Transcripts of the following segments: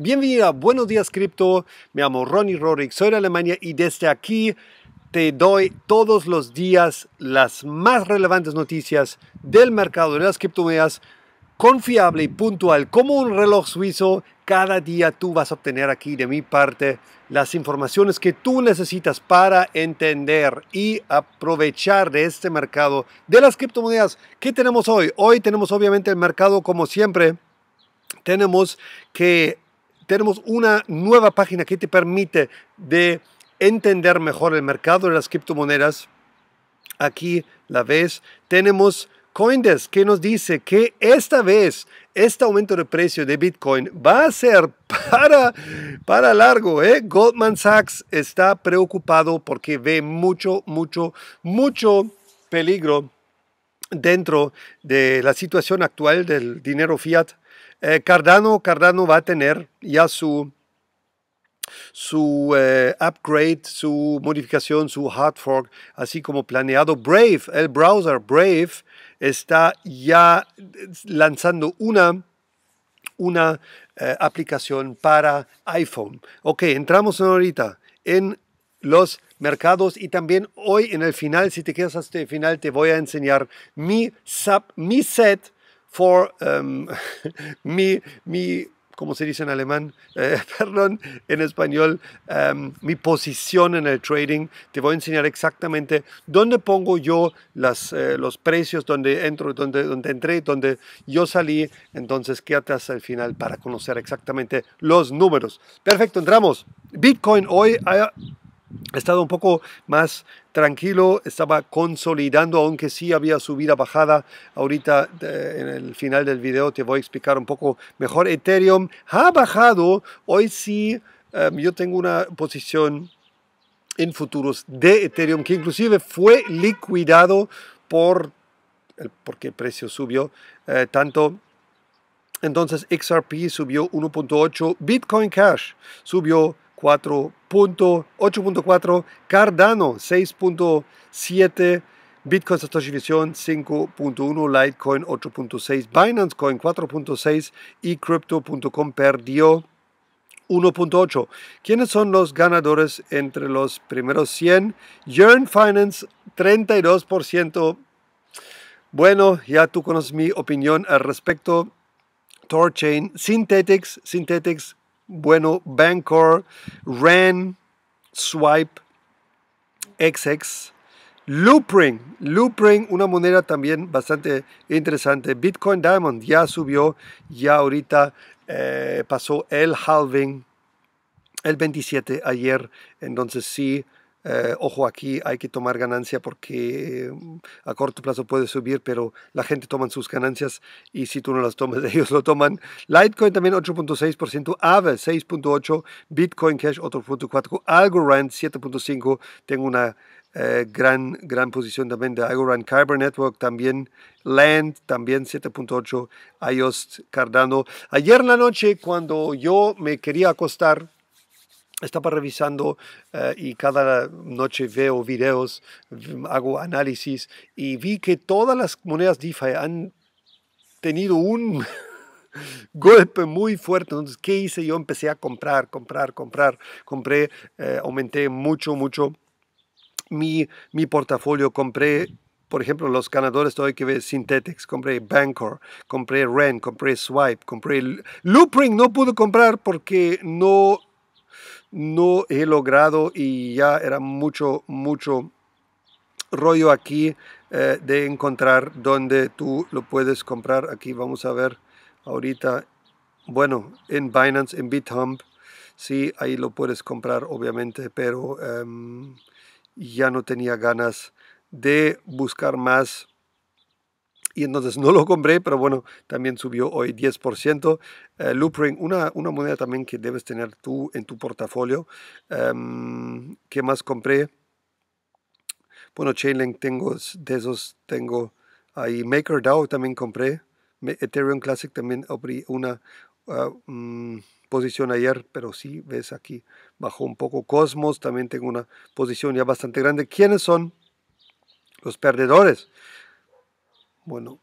Bienvenida a Buenos Días Cripto. Me llamo Ronnie Rorick, soy de Alemania y desde aquí te doy todos los días las más relevantes noticias del mercado de las criptomonedas, confiable y puntual como un reloj suizo. Cada día tú vas a obtener aquí de mi parte las informaciones que tú necesitas para entender y aprovechar de este mercado de las criptomonedas. ¿Qué tenemos hoy? Hoy tenemos obviamente el mercado como siempre. Tenemos que tenemos una nueva página que te permite de entender mejor el mercado de las criptomonedas. Aquí la ves. Tenemos Coindesk que nos dice que esta vez este aumento de precio de Bitcoin va a ser para, para largo. ¿eh? Goldman Sachs está preocupado porque ve mucho, mucho, mucho peligro dentro de la situación actual del dinero fiat eh, Cardano, Cardano va a tener ya su, su eh, upgrade, su modificación, su hard fork, así como planeado. Brave, el browser Brave está ya lanzando una, una eh, aplicación para iPhone. Ok, entramos ahorita en los mercados y también hoy en el final, si te quedas hasta el final, te voy a enseñar mi, mi set for em, mi, mi, ¿cómo se dice en alemán? Eh, perdón, en español, em, mi posición en el trading. Te voy a enseñar exactamente dónde pongo yo las, eh, los precios, dónde entro, dónde, dónde entré, dónde yo salí. Entonces, quédate hasta el final para conocer exactamente los números. Perfecto, entramos. Bitcoin hoy... Ah, ha estado un poco más tranquilo, estaba consolidando, aunque sí había subida, bajada. Ahorita eh, en el final del video te voy a explicar un poco mejor. Ethereum ha bajado, hoy sí em, yo tengo una posición en futuros de Ethereum que inclusive fue liquidado por, porque el precio subió eh, tanto. Entonces XRP subió 1.8, Bitcoin Cash subió 4.8.4, Cardano 6.7, Bitcoin Satoshi 5.1, Litecoin 8.6, Binance Coin 4.6 y Crypto.com perdió 1.8. ¿Quiénes son los ganadores entre los primeros 100? Yearn Finance 32%. Bueno, ya tú conoces mi opinión al respecto. Torchain Synthetics, Synthetics bueno, Bancor, Ren, Swipe, XX, Loopring, Loopring, una moneda también bastante interesante. Bitcoin Diamond ya subió, ya ahorita eh, pasó el halving el 27 ayer, entonces sí eh, ojo aquí, hay que tomar ganancia porque eh, a corto plazo puede subir, pero la gente toma sus ganancias y si tú no las tomas, ellos lo toman. Litecoin también 8.6%, Aave 6.8%, Bitcoin Cash 8.4%, Algorand 7.5%, tengo una eh, gran, gran posición también de Algorand, Kyber Network también, Land también 7.8%, IOST, Cardano. Ayer en la noche cuando yo me quería acostar, estaba revisando eh, y cada noche veo videos, hago análisis y vi que todas las monedas DeFi han tenido un golpe muy fuerte. Entonces, ¿qué hice? Yo empecé a comprar, comprar, comprar. Compré, eh, aumenté mucho, mucho mi, mi portafolio. Compré por ejemplo, los ganadores todo hoy que ve Synthetix, compré Bancor, compré Ren, compré Swipe, compré Loopring, no pude comprar porque no no he logrado y ya era mucho, mucho rollo aquí eh, de encontrar dónde tú lo puedes comprar. Aquí vamos a ver ahorita, bueno, en Binance, en BitHump, sí, ahí lo puedes comprar obviamente, pero em, ya no tenía ganas de buscar más y entonces no lo compré, pero bueno, también subió hoy 10%. Eh, Loopring, una, una moneda también que debes tener tú en tu portafolio. Em, ¿Qué más compré? Bueno, Chainlink tengo de esos, tengo ahí MakerDAO también compré. Ethereum Classic también abrí una ah, mm, posición ayer, pero sí, ves aquí bajó un poco. Cosmos también tengo una posición ya bastante grande. ¿Quiénes son los perdedores? Bueno,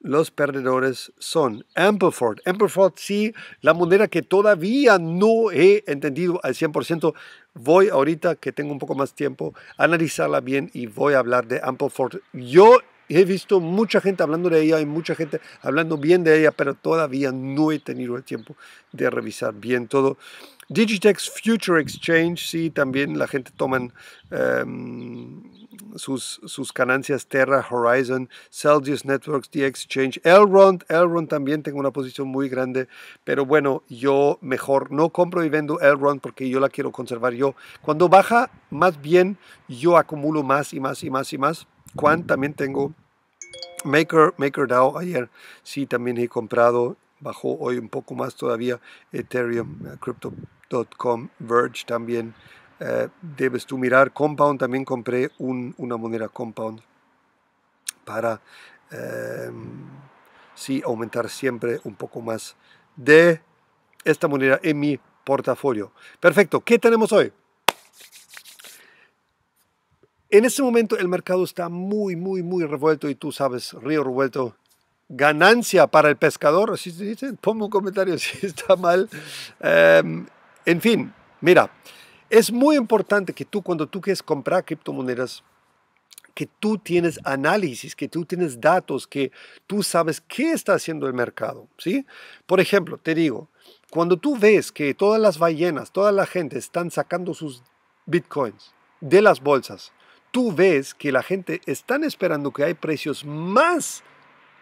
los perdedores son Ampleford. Ampleford, sí, la moneda que todavía no he entendido al 100%. Voy ahorita, que tengo un poco más tiempo, a analizarla bien y voy a hablar de Ampleford. Yo he visto mucha gente hablando de ella y mucha gente hablando bien de ella, pero todavía no he tenido el tiempo de revisar bien todo. Digitex Future Exchange, sí, también la gente toman... Em, sus, ganancias Terra, Horizon, Celsius Networks, The Exchange, Elrond. Elrond también tengo una posición muy grande, pero bueno, yo mejor no compro y vendo Elrond porque yo la quiero conservar yo. Cuando baja, más bien yo acumulo más y más y más y más. Quan también tengo. Maker, MakerDAO ayer sí también he comprado, bajó hoy un poco más todavía Ethereum, Crypto.com, Verge también, eh, debes tú mirar Compound. También compré una moneda Compound para em, aumentar siempre un poco más de esta moneda en mi portafolio. Perfecto, ¿qué tenemos hoy? En este momento el mercado está muy, muy, muy revuelto y tú sabes, río revuelto, ganancia para el pescador. Si se dice, ponme un comentario si está mal. Em, en fin, mira, es muy importante que tú, cuando tú quieres comprar criptomonedas, que tú tienes análisis, que tú tienes datos, que tú sabes qué está haciendo el mercado, ¿sí? Por ejemplo, te digo, cuando tú ves que todas las ballenas, toda la gente están sacando sus bitcoins de las bolsas, tú ves que la gente está esperando que hay precios más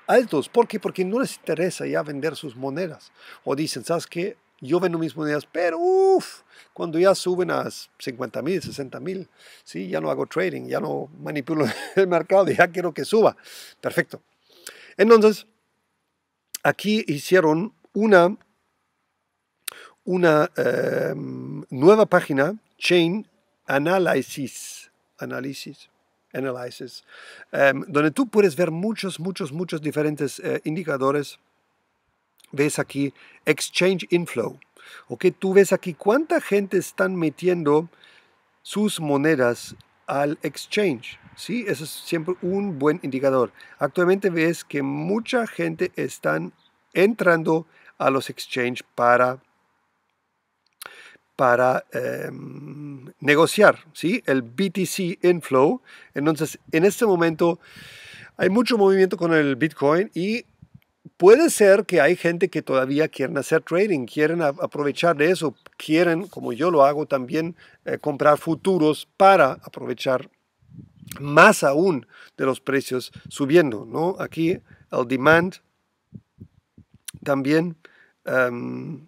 altos. ¿Por qué? Porque no les interesa ya vender sus monedas. O dicen, ¿sabes qué? Yo vendo mis monedas, pero uff, cuando ya suben a 50 mil, 60 mil, ¿sí? ya no hago trading, ya no manipulo el mercado, ya quiero que suba. Perfecto. Entonces, aquí hicieron una, una em, nueva página, Chain Analysis, análisis, Analysis em, donde tú puedes ver muchos, muchos, muchos diferentes eh, indicadores ves aquí Exchange Inflow. ¿Ok? Tú ves aquí cuánta gente están metiendo sus monedas al exchange. ¿Sí? Eso es siempre un buen indicador. Actualmente ves que mucha gente están entrando a los exchange para para em, negociar, ¿sí? El BTC inflow. Entonces, en este momento hay mucho movimiento con el Bitcoin y Puede ser que hay gente que todavía quieren hacer trading, quieren aprovechar de eso, quieren, como yo lo hago también, eh, comprar futuros para aprovechar más aún de los precios subiendo. ¿no? Aquí el demand también, em,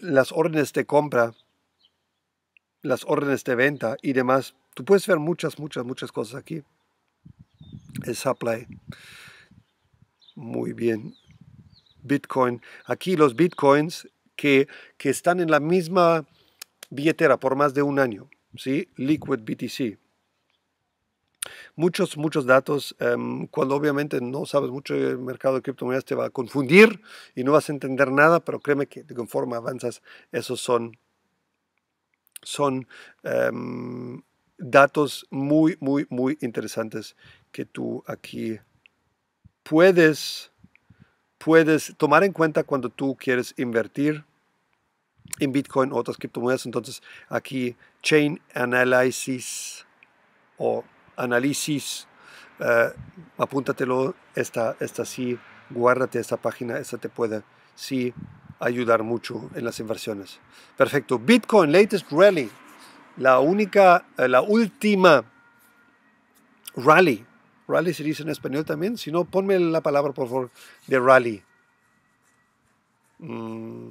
las órdenes de compra, las órdenes de venta y demás. Tú puedes ver muchas, muchas, muchas cosas aquí. El supply muy bien Bitcoin. Aquí los Bitcoins que, están en la misma billetera por más de un año, ¿sí? Liquid BTC. Muchos, muchos datos. Em, cuando obviamente no sabes mucho del mercado de criptomonedas te va a confundir y no vas a entender nada, pero créeme que conforme avanzas, esos son, son em, datos muy, muy, muy interesantes que tú aquí puedes, puedes tomar en cuenta cuando tú quieres invertir en Bitcoin o otras criptomonedas. Entonces aquí Chain Analysis o Análisis, eh, apúntatelo, esta, esta sí, guárdate esta página, esta te puede sí ayudar mucho en las inversiones. Perfecto, Bitcoin Latest Rally, la única, la última rally Rally se dice en español también. Si no, ponme la palabra, por favor, de rally. Mm,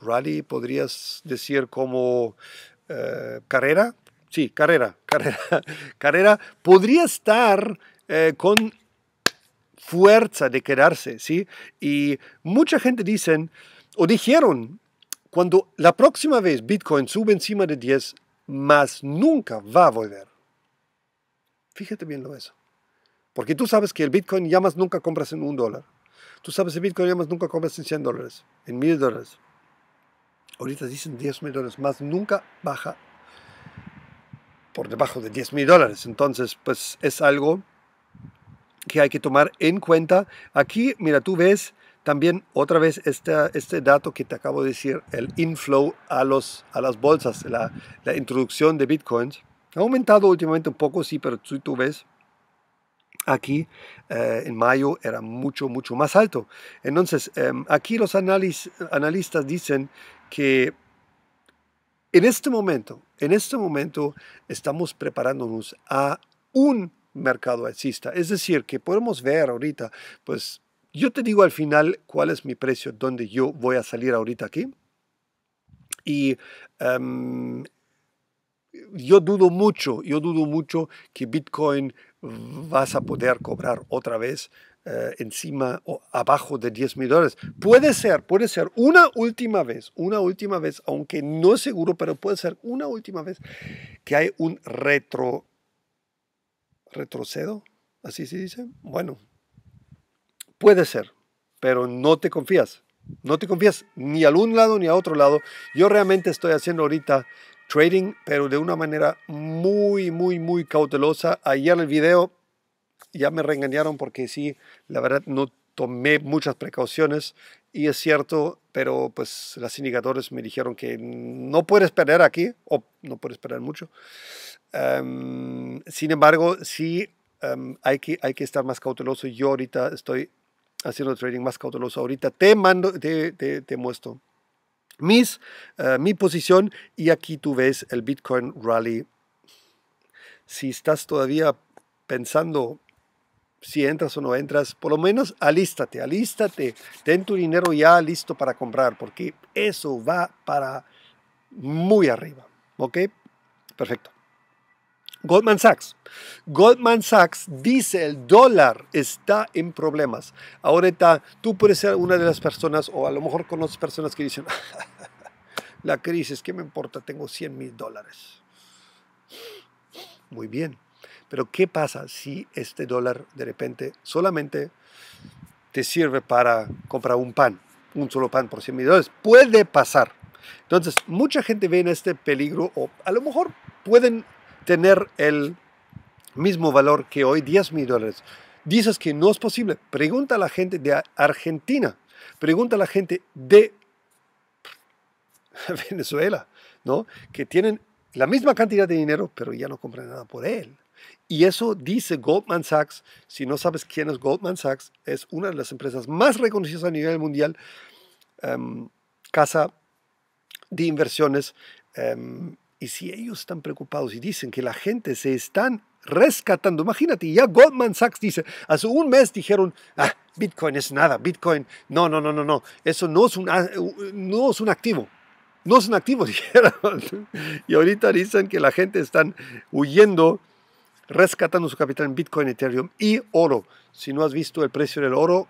rally podrías decir como eh, carrera. Sí, carrera, carrera. carrera podría estar eh, con fuerza de quedarse, ¿sí? Y mucha gente dicen, o dijeron, cuando la próxima vez Bitcoin sube encima de 10, más nunca va a volver. Fíjate bien lo eso. Porque tú sabes que el Bitcoin ya más nunca compras en un dólar. Tú sabes que el Bitcoin ya más nunca compras en 100 dólares, en 1000 dólares. Ahorita dicen 10 mil dólares, más nunca baja por debajo de 10 mil dólares. Entonces, pues es algo que hay que tomar en cuenta. Aquí, mira, tú ves también otra vez este, este dato que te acabo de decir, el inflow a, los, a las bolsas, la, la introducción de bitcoins. Ha aumentado últimamente un poco, sí, pero tú ves Aquí eh, en mayo era mucho, mucho más alto. Entonces, em, aquí los analistas dicen que en este momento, en este momento estamos preparándonos a un mercado alcista. Es decir, que podemos ver ahorita, pues yo te digo al final cuál es mi precio, donde yo voy a salir ahorita aquí. Y em, yo dudo mucho, yo dudo mucho que Bitcoin vas a poder cobrar otra vez eh, encima o abajo de 10 mil dólares. Puede ser, puede ser una última vez, una última vez, aunque no es seguro, pero puede ser una última vez que hay un retro, retrocedo, así se dice. Bueno, puede ser, pero no te confías. No te confías ni al un lado ni a otro lado. Yo realmente estoy haciendo ahorita trading, pero de una manera muy, muy, muy cautelosa. Ayer el video ya me reengañaron porque sí, la verdad no tomé muchas precauciones y es cierto, pero pues las indicadores me dijeron que no puedes perder aquí, o no puedes perder mucho. Em, sin embargo, sí em, hay, que, hay que estar más cauteloso. Yo ahorita estoy haciendo trading más cauteloso. Ahorita te mando, te, te muestro mis, eh, mi posición y aquí tú ves el Bitcoin Rally. Si estás todavía pensando si entras o no entras, por lo menos alístate, alístate, ten tu dinero ya listo para comprar, porque eso va para muy arriba, ¿ok? Perfecto. Goldman Sachs. Goldman Sachs dice el dólar está en problemas. Ahorita tú puedes ser una de las personas o a lo mejor conoces personas que dicen, la crisis, ¿qué me importa? Tengo 100 mil dólares. Muy bien, pero ¿qué pasa si este dólar de repente solamente te sirve para comprar un pan, un solo pan por 100 mil dólares? Puede pasar. Entonces, mucha gente ve en este peligro o a lo mejor pueden tener el mismo valor que hoy, 10 mil dólares. Dices que no es posible. Pregunta a la gente de Argentina, pregunta a la gente de Venezuela, ¿no? que tienen la misma cantidad de dinero, pero ya no compran nada por él. Y eso dice Goldman Sachs. Si no sabes quién es Goldman Sachs, es una de las empresas más reconocidas a nivel mundial, em, casa de inversiones. Em, y si ellos están preocupados y dicen que la gente se están rescatando, imagínate, ya Goldman Sachs dice, hace un mes dijeron, ah, Bitcoin es nada, Bitcoin, no, no, no, no, no, eso no es un, ah, no es un activo, no es un activo, dijeron. Y ahorita dicen que la gente está huyendo, rescatando su capital en Bitcoin, Ethereum y oro. Si no has visto el precio del oro,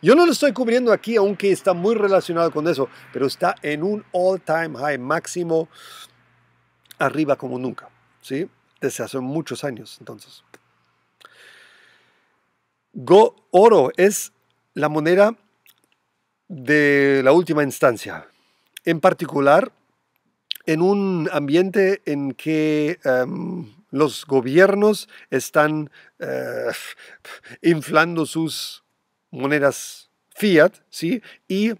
yo no lo estoy cubriendo aquí, aunque está muy relacionado con eso, pero está en un all-time high máximo arriba como nunca, ¿sí? Desde hace muchos años, entonces. Go oro es la moneda de la última instancia. En particular, en un ambiente en que em, los gobiernos están eh, inflando sus monedas fiat, ¿sí? Y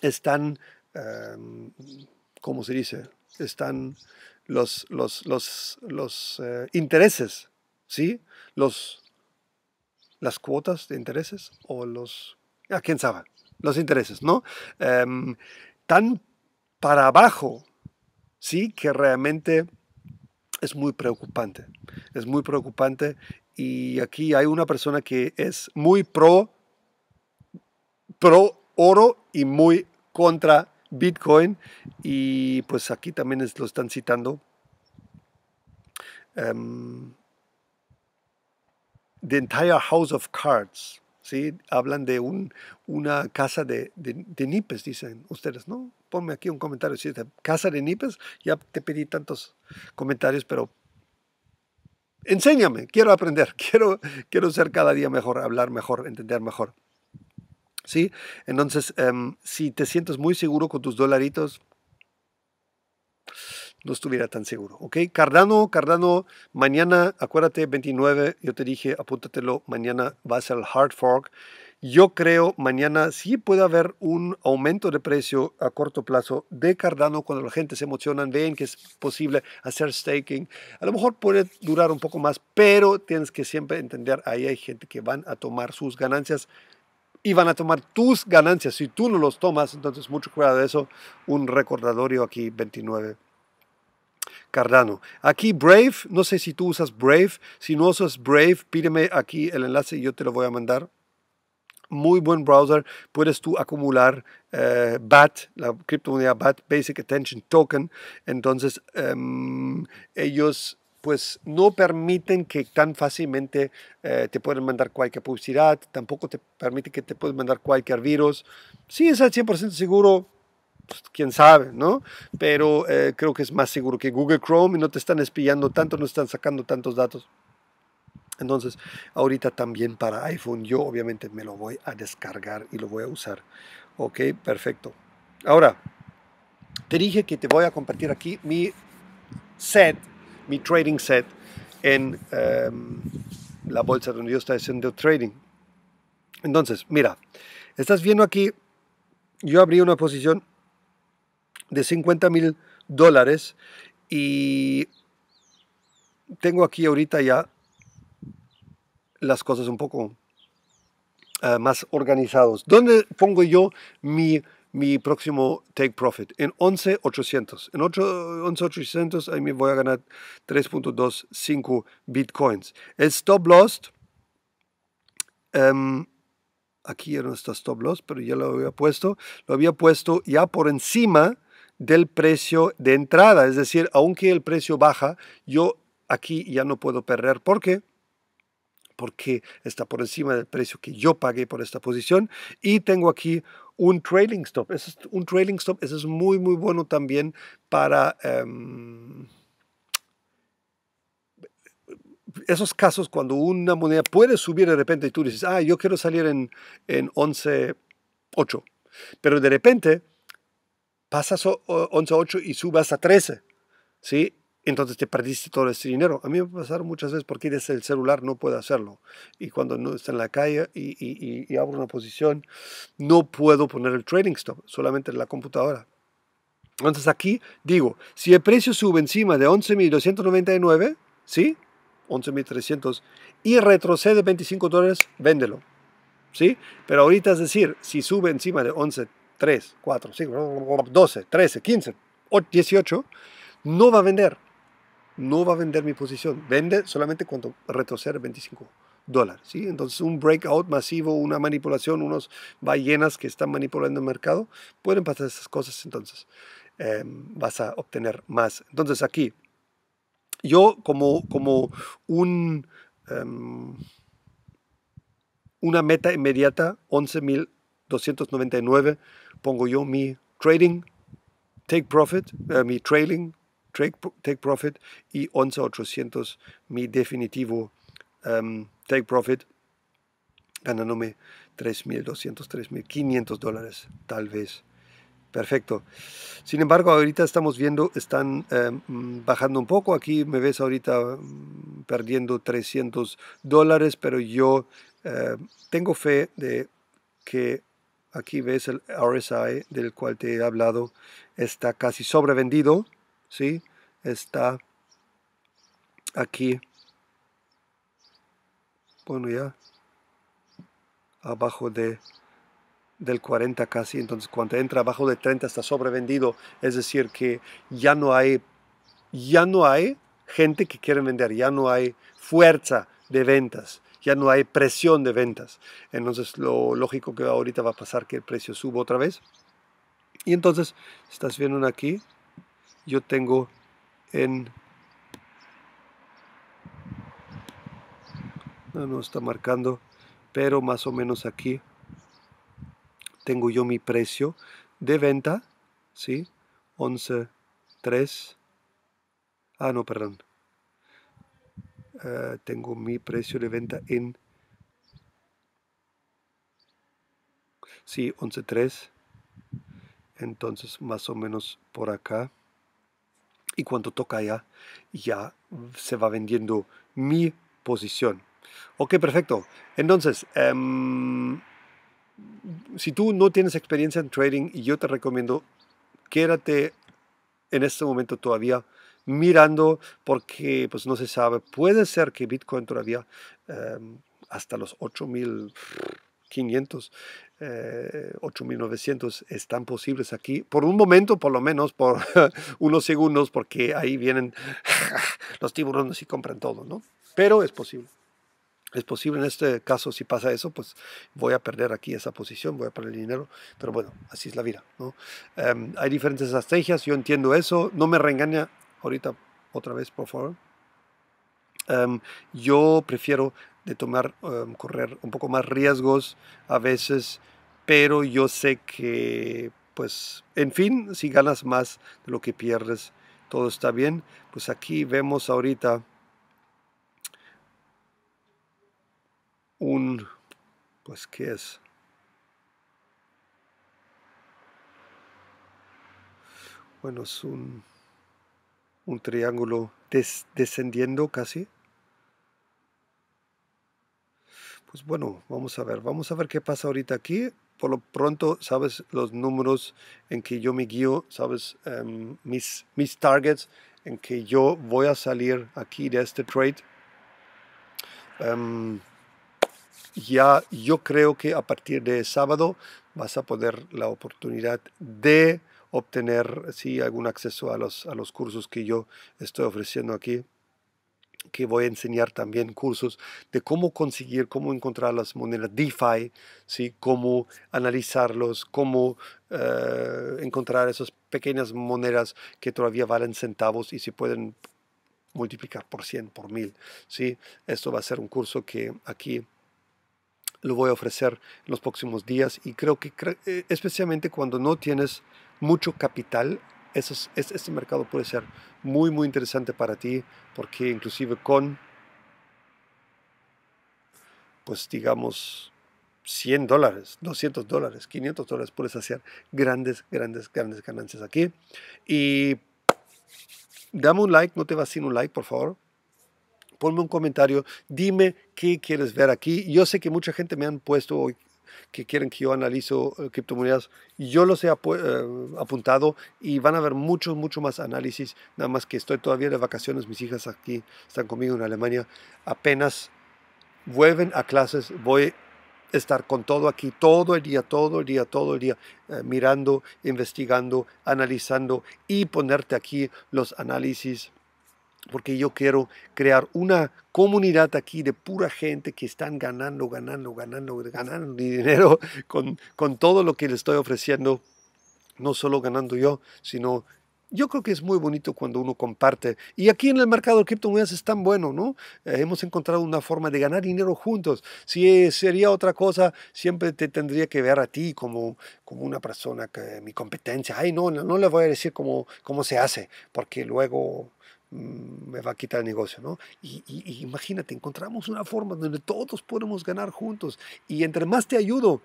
están, em, ¿cómo se dice? están los, los, los, eh, intereses, ¿sí? Los, las cuotas de intereses o los... a ah, quién sabe, los intereses, ¿no? Em, tan para abajo, ¿sí? Que realmente es muy preocupante, es muy preocupante y aquí hay una persona que es muy pro, pro oro y muy contra Bitcoin y pues aquí también lo están citando. Em, the entire house of cards. ¿sí? Hablan de un, una casa de, nipes, dicen ustedes, ¿no? Ponme aquí un comentario. Si es casa de nipes, ya te pedí tantos comentarios, pero enséñame, quiero aprender, quiero, quiero ser cada día mejor, hablar mejor, entender mejor. Entonces, em, si te sientes muy seguro con tus dolaritos, no estuviera tan seguro, ¿ok? Cardano, Cardano, mañana, acuérdate, 29, yo te dije, apúntatelo, mañana va a ser el hard fork. Yo creo mañana sí puede haber un aumento de precio a corto plazo de Cardano cuando la gente se emociona, ven que es posible hacer staking. A lo mejor puede durar un poco más, pero tienes que siempre entender, ahí hay gente que van a tomar sus ganancias van a tomar tus ganancias. Si tú no los tomas, entonces mucho cuidado de eso. Un recordatorio aquí 29. Cardano. Aquí Brave, no sé si tú usas Brave. Si no usas Brave, pídeme aquí el enlace y yo te lo voy a mandar. Muy buen browser. Puedes tú acumular eh, BAT, la criptomoneda BAT, Basic Attention Token. Entonces, em, ellos pues no permiten que tan fácilmente eh, te puedan mandar cualquier publicidad, tampoco te permite que te puedan mandar cualquier virus. Si es al 100% seguro, pues, quién sabe, ¿no? Pero eh, creo que es más seguro que Google Chrome y no te están espiando tanto, no están sacando tantos datos. Entonces, ahorita también para iPhone, yo obviamente me lo voy a descargar y lo voy a usar. Ok, perfecto. Ahora, te dije que te voy a compartir aquí mi set mi trading set en em, la bolsa donde yo estoy haciendo trading. Entonces, mira, estás viendo aquí, yo abrí una posición de 50 mil dólares y tengo aquí ahorita ya las cosas un poco eh, más organizados. ¿Dónde pongo yo mi mi próximo take profit en 11,800. En 11,800 ahí me voy a ganar 3.25 bitcoins. El stop loss, em, aquí ya no está stop loss, pero ya lo había puesto, lo había puesto ya por encima del precio de entrada. Es decir, aunque el precio baja, yo aquí ya no puedo perder. ¿Por qué? Porque está por encima del precio que yo pagué por esta posición y tengo aquí un trailing stop. es, un trailing stop es muy, muy bueno también para... Em, esos casos cuando una moneda puede subir de repente y tú dices, ah, yo quiero salir en, en 11.8, pero de repente pasas 11.8 y subas a 13, ¿sí? entonces te perdiste todo ese dinero. A mí me pasar muchas veces porque desde el celular no puedo hacerlo. Y cuando no está en la calle y, abro una posición, no puedo poner el trading stop, solamente en la computadora. Entonces aquí digo, si el precio sube encima de 11.299, ¿sí? 11.300 y retrocede 25 dólares, véndelo. ¿Sí? Pero ahorita es decir, si sube encima de 11, 3, 4, 5, 12, 13, 15, 18, no va a vender no va a vender mi posición. Vende solamente cuando retrocede 25 dólares. ¿sí? Entonces un breakout masivo, una manipulación, unos ballenas que están manipulando el mercado, pueden pasar esas cosas, entonces em, vas a obtener más. Entonces aquí, yo como, como un... Em, una meta inmediata, 11.299, pongo yo mi trading, take profit, eh, mi trailing Take Profit y 11800 mi definitivo em, Take Profit ganándome 3.200, 3.500 dólares, tal vez. Perfecto. Sin embargo, ahorita estamos viendo, están em, bajando un poco. Aquí me ves ahorita mm, perdiendo 300 dólares, pero yo em, tengo fe de que aquí ves el RSI del cual te he hablado, está casi sobrevendido ¿sí? Está aquí, bueno ya, abajo del 40 casi, entonces cuando entra abajo de 30 está sobrevendido, es decir que ya no hay ya no hay gente que quiere vender, ya no hay fuerza de ventas, ya no hay presión de ventas. Entonces lo lógico que ahorita va a pasar que el precio suba otra vez. Y entonces, estás viendo aquí, yo tengo en... No, no está marcando, pero más o menos aquí tengo yo mi precio de venta, ¿sí? 11.3. Ah, no, perdón. Eh, tengo mi precio de venta en... Sí, 11.3. Entonces, más o menos por acá y cuando toca ya, ya se va vendiendo mi posición. Ok, perfecto. Entonces, em, si tú no tienes experiencia en trading, yo te recomiendo quédate en este momento todavía mirando porque pues no se sabe. Puede ser que Bitcoin todavía em, hasta los 8.000 500, 8.900 eh, están posibles aquí, por un momento por lo menos, por unos segundos, porque ahí vienen los tiburones y compran todo, ¿no? Pero es posible. Es posible en este caso, si pasa eso, pues voy a perder aquí esa posición, voy a perder el dinero, pero bueno, así es la vida. ¿no? Em, hay diferentes estrategias, yo entiendo eso, no me reengaña ahorita otra vez, por favor. Em, yo prefiero de tomar, em, correr un poco más riesgos a veces, pero yo sé que, pues, en fin, si ganas más de lo que pierdes, todo está bien. Pues aquí vemos ahorita un, pues, ¿qué es? Bueno, es un, triángulo descendiendo casi. pues bueno, vamos a ver, vamos a ver qué pasa ahorita aquí. Por lo pronto, sabes los números en que yo me guío, sabes em, mis, mis targets en que yo voy a salir aquí de este trade. Em, ya yo creo que a partir de sábado vas a poder la oportunidad de obtener sí, algún acceso a los, a los cursos que yo estoy ofreciendo aquí que voy a enseñar también cursos de cómo conseguir, cómo encontrar las monedas DeFi, ¿sí? cómo analizarlos, cómo eh, encontrar esas pequeñas monedas que todavía valen centavos y se pueden multiplicar por 100, por mil. ¿sí? Esto va a ser un curso que aquí lo voy a ofrecer en los próximos días y creo que eh, especialmente cuando no tienes mucho capital es, este mercado puede ser muy, muy interesante para ti, porque inclusive con, pues digamos, 100 dólares, 200 dólares, 500 dólares, puedes hacer grandes, grandes, grandes ganancias aquí. Y dame un like, no te vas sin un like, por favor. Ponme un comentario, dime qué quieres ver aquí. Yo sé que mucha gente me han puesto hoy que quieren que yo analizo eh, criptomonedas, yo los he eh, apuntado y van a haber muchos, mucho más análisis, nada más que estoy todavía de vacaciones, mis hijas aquí están conmigo en Alemania, apenas vuelven a clases, voy a estar con todo aquí todo el día, todo el día, todo el día, eh, mirando, investigando, analizando y ponerte aquí los análisis porque yo quiero crear una comunidad aquí de pura gente que están ganando, ganando, ganando, ganando dinero con, con todo lo que les estoy ofreciendo, no solo ganando yo, sino yo creo que es muy bonito cuando uno comparte. Y aquí en el mercado de criptomonedas es tan bueno, ¿no? Eh, hemos encontrado una forma de ganar dinero juntos. Si eh, sería otra cosa, siempre te tendría que ver a ti como, como una persona que mi competencia. Ay, no, no, le voy a decir cómo se hace, porque luego Mm, me va a quitar el negocio, ¿no? Y, imagínate, encontramos una forma donde todos podemos ganar juntos y entre más te ayudo,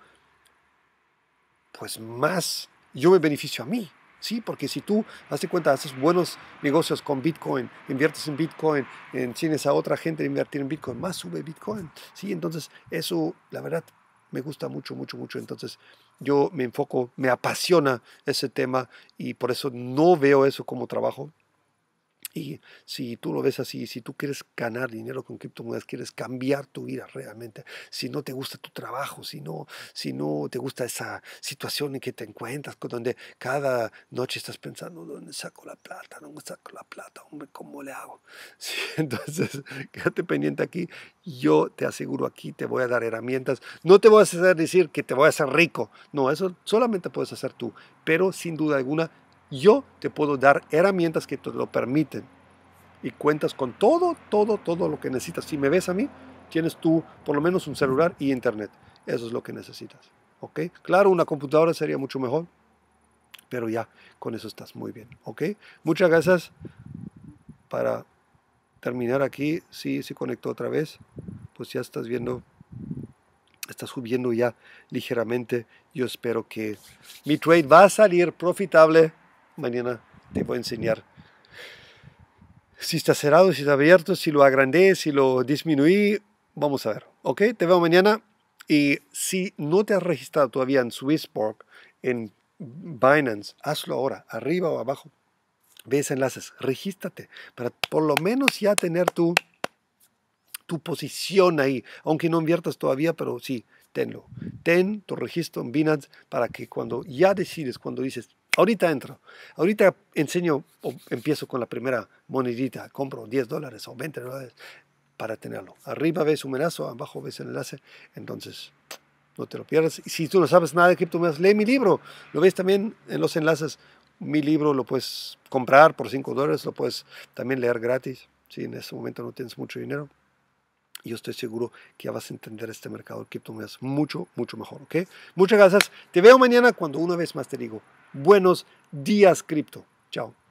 pues más yo me beneficio a mí, ¿sí? Porque si tú, hace cuenta, haces buenos negocios con Bitcoin, inviertes en Bitcoin, enseñas a otra gente a invertir en Bitcoin, más sube Bitcoin, ¿sí? Entonces, eso, la verdad, me gusta mucho, mucho, mucho. Entonces, yo me enfoco, me apasiona ese tema y por eso no veo eso como trabajo, y si tú lo ves así, si tú quieres ganar dinero con criptomonedas, quieres cambiar tu vida realmente, si no te gusta tu trabajo, si no, si no te gusta esa situación en que te encuentras, con donde cada noche estás pensando, ¿dónde saco la plata? ¿Dónde saco la plata? Hombre, ¿cómo le hago? entonces, quédate pendiente aquí. Yo te aseguro aquí, te voy a dar herramientas. No te voy a hacer decir que te voy a hacer rico. No, eso solamente puedes hacer tú. Pero sin duda alguna, yo te puedo dar herramientas que te lo permiten. Y cuentas con todo, todo, todo lo que necesitas. Si me ves a mí, tienes tú por lo menos un celular y internet. Eso es lo que necesitas. ¿Ok? Claro, una computadora sería mucho mejor. Pero ya, con eso estás muy bien. ¿Ok? Muchas gracias. Para terminar aquí, si sí, se sí conectó otra vez, pues ya estás viendo estás subiendo ya ligeramente. Yo espero que mi trade va a salir profitable mañana te voy a enseñar. Si está cerrado, si está abierto, si lo agrandé, si lo disminuí, vamos a ver. ¿Ok? Te veo mañana. Y si no te has registrado todavía en Swissport, en Binance, hazlo ahora, arriba o abajo. Ves enlaces, regístrate para por lo menos ya tener tu, tu posición ahí. Aunque no inviertas todavía, pero sí, tenlo. Ten tu registro en Binance para que cuando ya decides, cuando dices, Ahorita entro. Ahorita enseño, o empiezo con la primera monedita. Compro 10 dólares o 20 dólares para tenerlo. Arriba ves un enlace, abajo ves el enlace. Entonces, no te lo pierdas. Y si tú no sabes nada de criptomonedas, lee mi libro. Lo ves también en los enlaces. Mi libro lo puedes comprar por 5 dólares, lo puedes también leer gratis. Si en ese momento no tienes mucho dinero, yo estoy seguro que ya vas a entender este mercado de criptomonedas mucho, mucho mejor. ¿ok? Muchas gracias. Te veo mañana cuando una vez más te digo buenos días cripto. Chao.